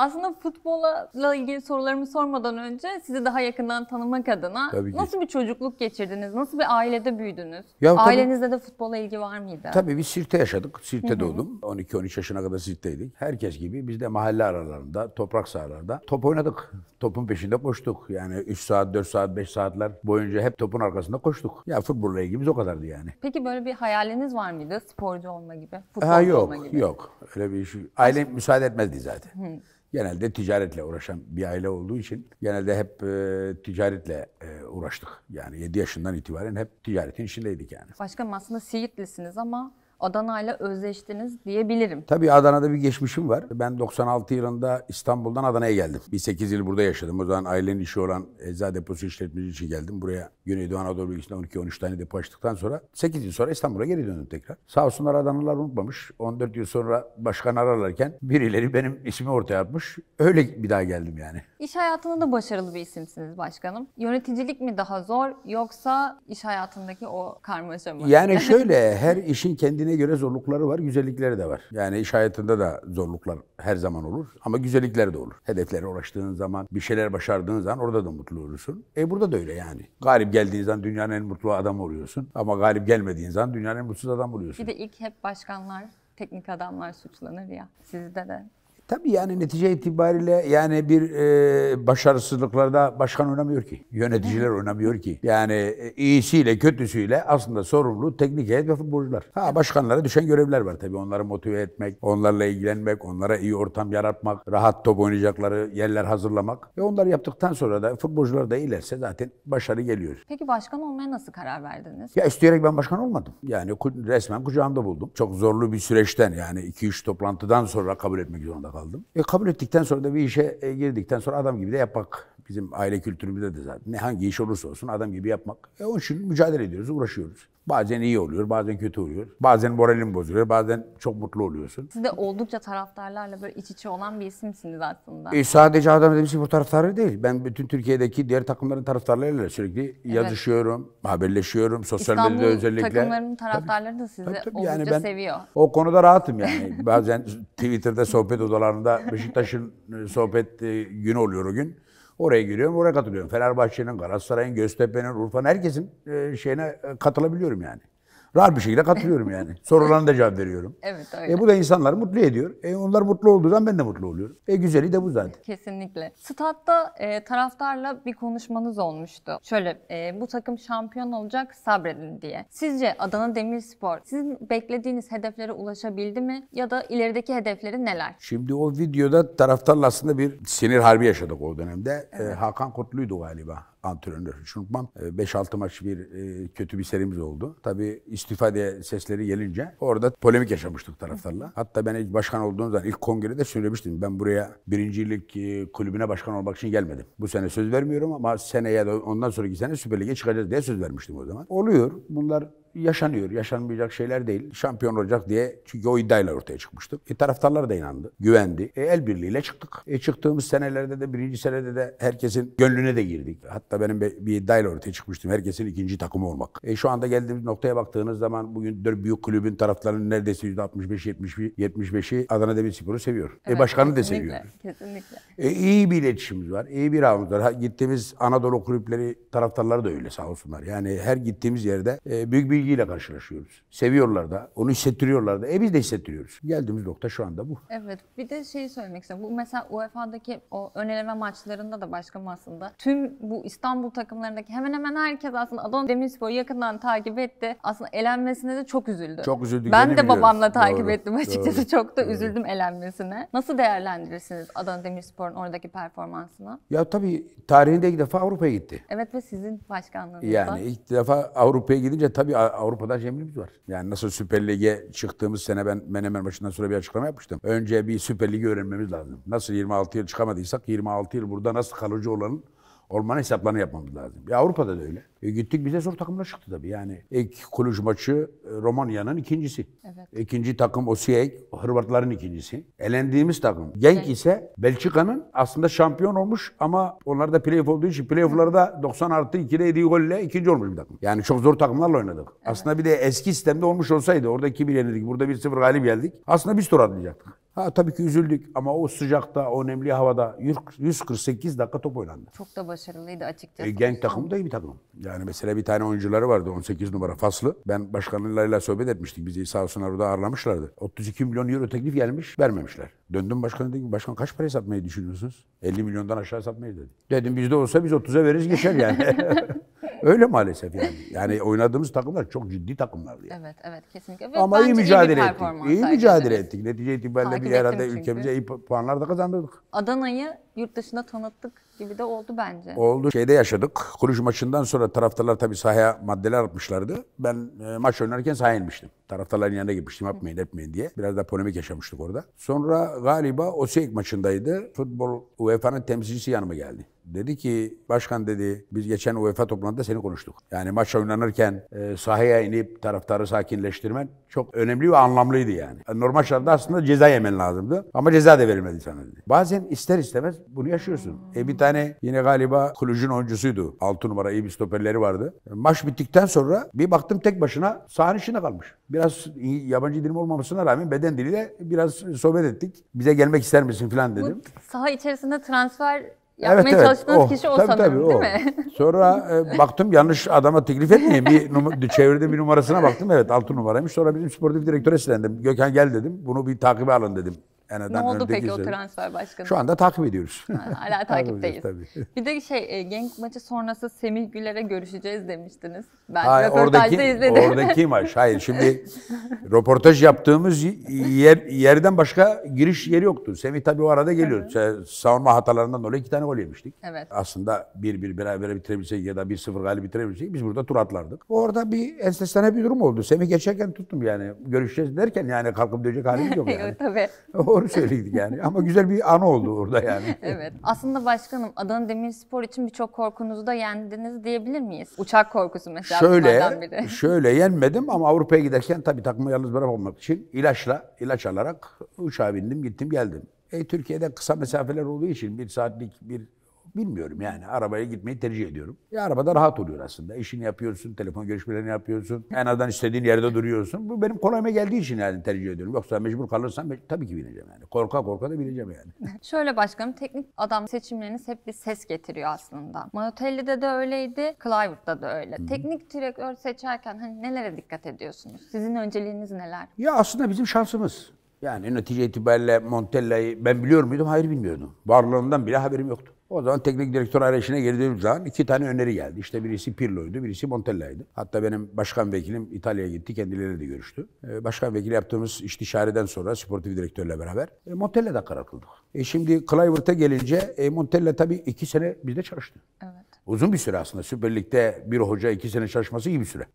Aslında futbolla ilgili sorularımı sormadan önce sizi daha yakından tanımak adına tabii nasıl bir çocukluk geçirdiniz? Nasıl bir ailede büyüdünüz? Ya, tabii, Ailenizde de futbola ilgi var mıydı? Tabii biz Sirt'te yaşadık. Sirt'te doğdum. 12-13 yaşına kadar Sirt'teydik. Herkes gibi biz de mahalle aralarında, toprak sahalarda top oynadık. Topun peşinde koştuk. Yani 3 saat, 4 saat, 5 saatler boyunca hep topun arkasında koştuk. Ya futbolla ilgimiz o kadardı yani. Peki böyle bir hayaliniz var mıydı? Sporcu olma gibi, futbolcu olma gibi? Yok, yok. Öyle bir şey. Ailem müsaade etmezdi zaten. Hı genelde ticaretle uğraşan bir aile olduğu için genelde hep e, ticaretle e, uğraştık. Yani 7 yaşından itibaren hep ticaretin içindeydik yani. Başkanım aslında Siirtlisiniz ama Adana ile özleştiniz diyebilirim. Tabii Adana'da bir geçmişim var. Ben 96 yılında İstanbul'dan Adana'ya geldim. Bir 8 yıl burada yaşadım. O zaman ailenin işi olan eczacı deposu işletmeci için geldim. Buraya Güneydoğu Anadolu bölgesinde 12-13 tane depo açtıktan sonra 8 yıl sonra İstanbul'a geri döndüm tekrar. Sağ olsunlar Adanalılar unutmamış. 14 yıl sonra başkan ararlarken birileri benim ismi ortaya atmış. Öyle bir daha geldim yani. İş hayatında da başarılı bir isimsiniz başkanım. Yöneticilik mi daha zor yoksa iş hayatındaki o karmaşa mı? Yani şöyle her işin kendini mesleğine göre zorlukları var, güzellikleri de var. Yani iş hayatında da zorluklar her zaman olur ama güzellikler de olur. Hedeflere ulaştığın zaman, bir şeyler başardığın zaman orada da mutlu olursun. E burada da öyle yani. Galip geldiğin zaman dünyanın en mutlu adamı oluyorsun ama galip gelmediğin zaman dünyanın en mutsuz adamı oluyorsun. Bir de ilk hep başkanlar, teknik adamlar suçlanır ya. Sizde de Tabii yani netice itibariyle yani bir e, başarısızlıklarda başkan oynamıyor ki. Yöneticiler oynamıyor ki. Yani e, iyisiyle kötüsüyle aslında sorumlu teknik heyet ve futbolcular. Ha başkanlara düşen görevler var tabii. Onları motive etmek, onlarla ilgilenmek, onlara iyi ortam yaratmak, rahat top oynayacakları yerler hazırlamak. Ve onları yaptıktan sonra da futbolcular da ilerse zaten başarı geliyor. Peki başkan olmaya nasıl karar verdiniz? Ya isteyerek ben başkan olmadım. Yani resmen kucağımda buldum. Çok zorlu bir süreçten yani 2-3 toplantıdan sonra kabul etmek zorunda kaldım kaldım. E, kabul ettikten sonra da bir işe e, girdikten sonra adam gibi de yapmak. Bizim aile kültürümüzde de zaten. Ne hangi iş olursa olsun adam gibi yapmak. E, onun için mücadele ediyoruz, uğraşıyoruz. Bazen iyi oluyor, bazen kötü oluyor. Bazen moralin bozuluyor, bazen çok mutlu oluyorsun. Siz de oldukça taraftarlarla böyle iç içe olan bir isimsiniz aslında. E, sadece Adana bu taraftarı değil. Ben bütün Türkiye'deki diğer takımların taraftarlarıyla sürekli evet. yazışıyorum, haberleşiyorum. Sosyal İstanbul medyada özellikle. İstanbul takımlarının taraftarları da sizi tabii, tabii. oldukça yani ben seviyor. O konuda rahatım yani. bazen Twitter'da sohbet odalarında Beşiktaş'ın e, sohbet e, günü oluyor o gün. Oraya giriyorum, oraya katılıyorum. Fenerbahçe'nin, Galatasaray'ın, Göztepe'nin, Urfa'nın herkesin e, şeyine e, katılabiliyorum yani. Rahat bir şekilde katılıyorum yani. Sorularına da cevap veriyorum. Evet e, öyle. E, bu da insanları mutlu ediyor. E, onlar mutlu olduğu zaman ben de mutlu oluyorum. E güzeli de bu zaten. Kesinlikle. Statta e, taraftarla bir konuşmanız olmuştu. Şöyle e, bu takım şampiyon olacak sabredin diye. Sizce Adana Demirspor sizin beklediğiniz hedeflere ulaşabildi mi? Ya da ilerideki hedefleri neler? Şimdi o videoda taraftarla aslında bir sinir harbi yaşadık o dönemde. E, evet. E, Hakan Kutlu'ydu galiba antrenör Şunkman. 5-6 e, maç bir e, kötü bir serimiz oldu. Tabii istifa diye sesleri gelince orada polemik yaşamıştık taraftarla. Hatta ben ilk başkan olduğum zaman ilk kongrede söylemiştim. Ben buraya birincilik e, kulübüne başkan olmak için gelmedim. Bu sene söz vermiyorum ama seneye de ondan sonraki sene Süper Lig'e çıkacağız diye söz vermiştim o zaman. Oluyor. Bunlar yaşanıyor. Yaşanmayacak şeyler değil. Şampiyon olacak diye çünkü o iddiayla ortaya çıkmıştık. E, taraftarlar da inandı, güvendi. E, el birliğiyle çıktık. E, çıktığımız senelerde de birinci senede de herkesin gönlüne de girdik. Hatta benim bir iddiayla ortaya çıkmıştım. Herkesin ikinci takımı olmak. E, şu anda geldiğimiz noktaya baktığınız zaman bugün dört büyük kulübün taraftarının neredeyse yüzde %65-75'i 75'i Adana Demirspor'u seviyor. E, evet, e, başkanı da seviyor. Kesinlikle. E, iyi bir iletişimimiz var. iyi bir ağımız var. Ha, gittiğimiz Anadolu kulüpleri taraftarları da öyle sağ olsunlar. Yani her gittiğimiz yerde e, büyük bir ilgiyle karşılaşıyoruz. Seviyorlar da, onu hissettiriyorlar da. E biz de hissettiriyoruz. Geldiğimiz nokta şu anda bu. Evet. Bir de şeyi söylemek istiyorum. Bu mesela UEFA'daki o öneleme maçlarında da başka aslında. Tüm bu İstanbul takımlarındaki hemen hemen herkes aslında Adana Demirspor'u yakından takip etti. Aslında elenmesine de çok üzüldü. Çok üzüldük. Ben de biliyoruz. babamla takip doğru, ettim açıkçası. Doğru, çok da doğru. üzüldüm elenmesine. Nasıl değerlendirirsiniz Adana Demirspor'un oradaki performansını? Ya tabii tarihinde ilk defa Avrupa'ya gitti. Evet ve sizin başkanlığınızda. Yani ilk defa Avrupa'ya gidince tabii Avrupa'da Avrupa'da var. Yani nasıl Süper Lig'e çıktığımız sene ben Menemen başından sonra bir açıklama yapmıştım. Önce bir Süper Lig'i öğrenmemiz lazım. Nasıl 26 yıl çıkamadıysak 26 yıl burada nasıl kalıcı olanın Olmanın hesaplarını yapmamız lazım. Ya Avrupa'da da öyle. E gittik bize zor takımla çıktı tabii. Yani ilk kulüç maçı e, Romanya'nın ikincisi. Evet. İkinci takım Osijek, Hırvatların ikincisi. Elendiğimiz takım. Genk evet. ise Belçika'nın aslında şampiyon olmuş ama onlar da playoff olduğu için playofflarda 90 artı 2'de 7 golle ikinci olmuş bir takım. Yani çok zor takımlarla oynadık. Evet. Aslında bir de eski sistemde olmuş olsaydı orada 2-1 yenildik, burada 1-0 galip geldik. Aslında biz tur atlayacaktık. Ha tabii ki üzüldük ama o sıcakta, o nemli havada 148 dakika top oynandı. Çok da başarılıydı açıkçası. E, genç takım da iyi bir takım. Yani mesela bir tane oyuncuları vardı 18 numara Faslı. Ben başkanlarıyla sohbet etmiştik. Bizi sağ olsunlar orada ağırlamışlardı. 32 milyon euro teklif gelmiş, vermemişler. Döndüm başkanı dedim başkan kaç paraya satmayı düşünüyorsunuz? 50 milyondan aşağı satmayı dedi. Dedim bizde olsa biz 30'a veririz geçer yani. Öyle maalesef yani. Yani oynadığımız takımlar çok ciddi takımlardı. Yani. Evet, evet kesinlikle. Ve Ama iyi mücadele iyi ettik. İyi mücadele ettik. Netice itibariyle Takip bir arada ülkemize iyi puanlar da kazandırdık. Adana'yı yurt dışına tanıttık gibi de oldu bence. Oldu. Şeyde yaşadık. Kuruş maçından sonra taraftarlar tabii sahaya maddeler atmışlardı. Ben e, maç oynarken sahaya inmiştim. Taraftarların yanına gitmiştim yapmayın etmeyin diye. Biraz da polemik yaşamıştık orada. Sonra galiba Osijek maçındaydı. Futbol UEFA'nın temsilcisi yanıma geldi. Dedi ki başkan dedi biz geçen UEFA toplantısında seni konuştuk. Yani maç oynanırken e, sahaya inip taraftarı sakinleştirmen çok önemli ve anlamlıydı yani. E, normal şartlarda aslında ceza yemen lazımdı ama ceza da verilmedi sana dedi. Bazen ister istemez bunu yaşıyorsun. E bir tane yine galiba kulücün oyuncusuydu. 6 numara iyi bir stoperleri vardı. E, maç bittikten sonra bir baktım tek başına sahanın içinde kalmış. Biraz yabancı dilim olmamasına rağmen beden diliyle biraz sohbet ettik. Bize gelmek ister misin falan dedim. Bu saha içerisinde transfer Yapmaya evet, evet. çalıştığınız oh, kişi o tabii, sanırım tabii, değil o. Oh. mi? Sonra e, baktım yanlış adama teklif etmeyeyim. Bir num- çevirdim bir numarasına baktım. Evet altı numaraymış. Sonra bizim sportif direktöre silendim. Gökhan gel dedim. Bunu bir takibe alın dedim en Ne oldu peki üzere. o transfer başkanı? Şu anda takip ediyoruz. Hala takipteyiz. tabii. Bir de şey e, Genk maçı sonrası Semih Güler'e görüşeceğiz demiştiniz. Ben Hayır, röportajda oradaki, izledim. Oradaki maç. Hayır şimdi röportaj yaptığımız yer, yerden başka giriş yeri yoktu. Semih tabii o arada geliyor. Evet. Savunma hatalarından dolayı iki tane gol yemiştik. Evet. Aslında bir bir beraber bitirebilseydik ya da bir sıfır galip bitirebilsek biz burada tur atlardık. Orada bir enstestane bir durum oldu. Semih geçerken tuttum yani. Görüşeceğiz derken yani kalkıp dönecek halimiz yok yani. tabii. O onu söyledik yani. Ama güzel bir an oldu orada yani. evet. Aslında başkanım Adana Demirspor için birçok korkunuzu da yendiniz diyebilir miyiz? Uçak korkusu mesela şöyle, biri. Şöyle yenmedim ama Avrupa'ya giderken tabii takımı yalnız bırakmamak için ilaçla, ilaç alarak uçağa bindim, gittim, geldim. E, Türkiye'de kısa mesafeler olduğu için bir saatlik bir Bilmiyorum yani. Arabaya gitmeyi tercih ediyorum. Ya e, arabada rahat oluyor aslında. İşini yapıyorsun, telefon görüşmelerini yapıyorsun. En azından istediğin yerde duruyorsun. Bu benim kolayıma geldiği için yani tercih ediyorum. Yoksa mecbur kalırsam tabii ki bineceğim yani. Korka korka da bineceğim yani. Şöyle başkanım, teknik adam seçimleriniz hep bir ses getiriyor aslında. Manotelli'de de öyleydi, Clive'da da öyle. Hı-hı. Teknik direktör seçerken hani nelere dikkat ediyorsunuz? Sizin önceliğiniz neler? Ya aslında bizim şansımız. Yani netice itibariyle Montella'yı ben biliyor muydum? Hayır bilmiyordum. Varlığından bile haberim yoktu. O zaman teknik direktör arayışına girdiğim zaman iki tane öneri geldi. İşte birisi Pirlo'ydu, birisi Montella'ydı. Hatta benim başkan vekilim İtalya'ya gitti, kendileriyle de görüştü. Ee, başkan vekili yaptığımız istişareden sonra sportif direktörle beraber e, Montella'da karar kıldık. E şimdi Clivert'a gelince e, Montella tabii iki sene bizde çalıştı. Evet. Uzun bir süre aslında. Süper Lig'de bir hoca iki sene çalışması iyi bir süre.